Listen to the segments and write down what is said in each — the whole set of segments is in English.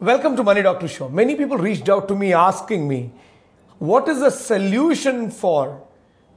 Welcome to Money Doctor Show. Many people reached out to me asking me, what is the solution for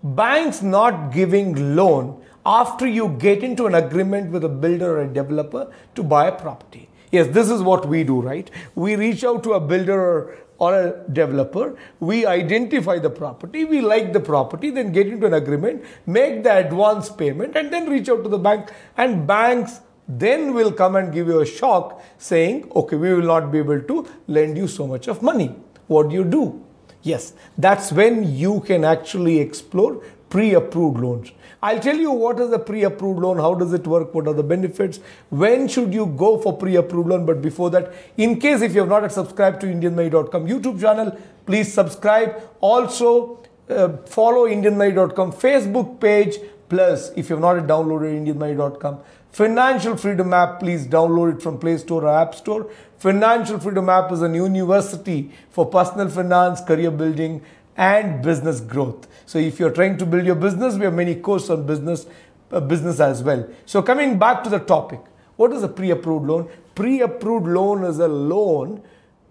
banks not giving loan after you get into an agreement with a builder or a developer to buy a property? Yes, this is what we do, right? We reach out to a builder or or a developer, we identify the property, we like the property, then get into an agreement, make the advance payment, and then reach out to the bank. And banks then will come and give you a shock saying, okay, we will not be able to lend you so much of money. What do you do? Yes, that's when you can actually explore pre-approved loans. I'll tell you what is a pre-approved loan, how does it work, what are the benefits, when should you go for pre-approved loan. But before that, in case if you have not subscribed to IndianMoney.com YouTube channel, please subscribe. Also, uh, follow IndianMoney.com Facebook page. Plus, if you have not downloaded IndianMoney.com Financial Freedom app, please download it from Play Store or App Store. Financial Freedom app is an university for personal finance, career building, and business growth. So if you're trying to build your business, we have many courses on business, uh, business as well. So coming back to the topic, what is a pre-approved loan? Pre-approved loan is a loan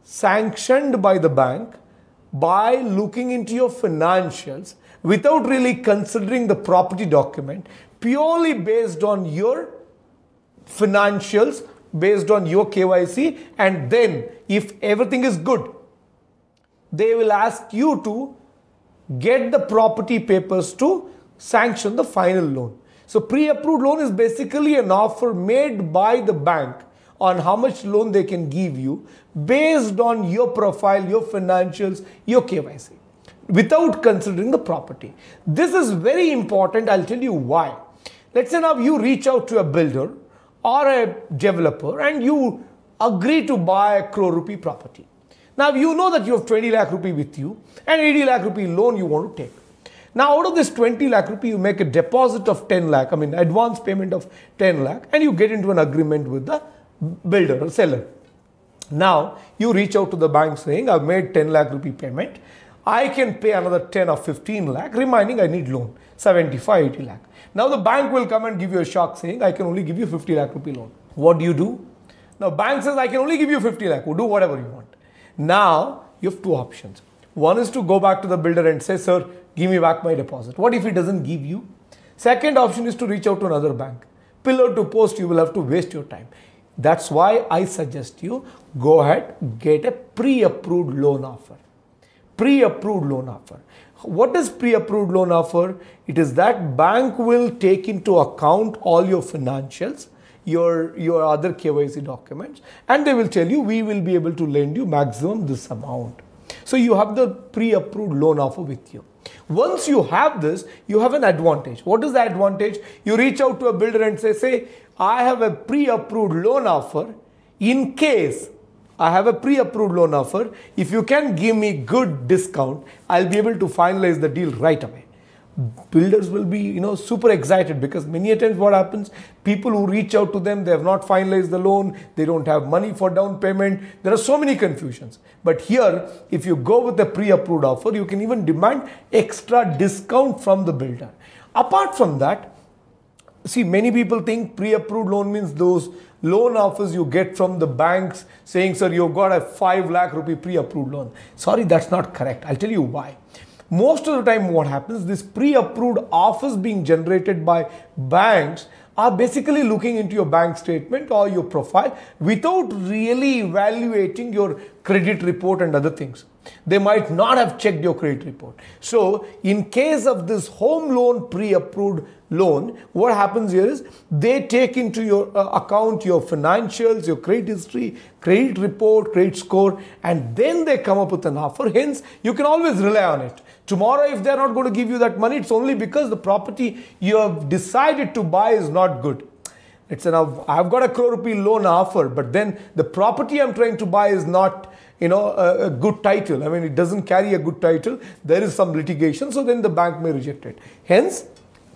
sanctioned by the bank by looking into your financials without really considering the property document, purely based on your financials based on your KYC and then if everything is good they will ask you to get the property papers to sanction the final loan. So pre-approved loan is basically an offer made by the bank on how much loan they can give you based on your profile, your financials, your KYC without considering the property. This is very important. I'll tell you why. Let's say now you reach out to a builder or a developer and you agree to buy a crore rupee property. Now you know that you have 20 lakh rupee with you and 80 lakh rupee loan you want to take. Now out of this 20 lakh rupee you make a deposit of 10 lakh, I mean advance payment of 10 lakh and you get into an agreement with the builder or seller. Now you reach out to the bank saying I've made 10 lakh rupee payment I can pay another 10 or 15 lakh, remaining I need loan, 75, 80 lakh. Now the bank will come and give you a shock saying, I can only give you 50 lakh rupee loan. What do you do? Now bank says, I can only give you 50 lakh, we'll do whatever you want. Now you have two options. One is to go back to the builder and say, sir, give me back my deposit. What if he doesn't give you? Second option is to reach out to another bank. Pillar to post, you will have to waste your time. That's why I suggest you go ahead, get a pre-approved loan offer pre-approved loan offer. What is pre-approved loan offer? It is that bank will take into account all your financials, your, your other KYC documents, and they will tell you, we will be able to lend you maximum this amount. So you have the pre-approved loan offer with you. Once you have this, you have an advantage. What is the advantage? You reach out to a builder and say, say, I have a pre-approved loan offer in case I have a pre-approved loan offer. If you can give me good discount, I'll be able to finalize the deal right away. Builders will be, you know, super excited because many times what happens, people who reach out to them, they have not finalized the loan, they don't have money for down payment. There are so many confusions. But here, if you go with a pre-approved offer, you can even demand extra discount from the builder. Apart from that, see many people think pre-approved loan means those loan offers you get from the banks saying, sir, you've got a 5 lakh rupee pre-approved loan. Sorry, that's not correct. I'll tell you why. Most of the time what happens, this pre-approved offers being generated by banks are basically looking into your bank statement or your profile without really evaluating your credit report and other things. They might not have checked your credit report. So, in case of this home loan pre approved loan, what happens here is they take into your uh, account your financials, your credit history, credit report, credit score, and then they come up with an offer. Hence, you can always rely on it. Tomorrow, if they're not going to give you that money, it's only because the property you have decided to buy is not good. It's an I've got a crore rupee loan offer, but then the property I'm trying to buy is not you know, a, a, good title. I mean, it doesn't carry a good title. There is some litigation, so then the bank may reject it. Hence,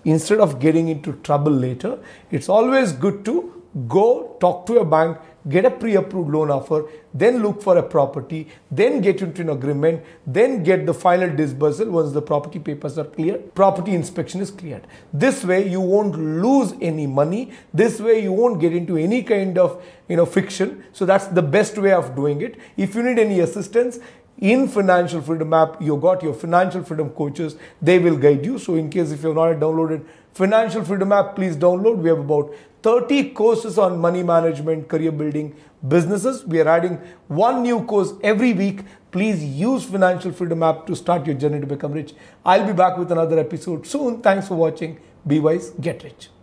instead of getting into trouble later, it's always good to go talk to a bank, get a pre-approved loan offer, then look for a property, then get into an agreement, then get the final disbursal once the property papers are cleared, property inspection is cleared. This way you won't lose any money. This way you won't get into any kind of, you know, fiction. So that's the best way of doing it. If you need any assistance, in Financial Freedom app, you got your Financial Freedom coaches. They will guide you. So in case if you have not downloaded Financial Freedom app, please download. We have about 30 courses on money management, career building, businesses. We are adding one new course every week. Please use Financial Freedom app to start your journey to become rich. I'll be back with another episode soon. Thanks for watching. Be wise, get rich.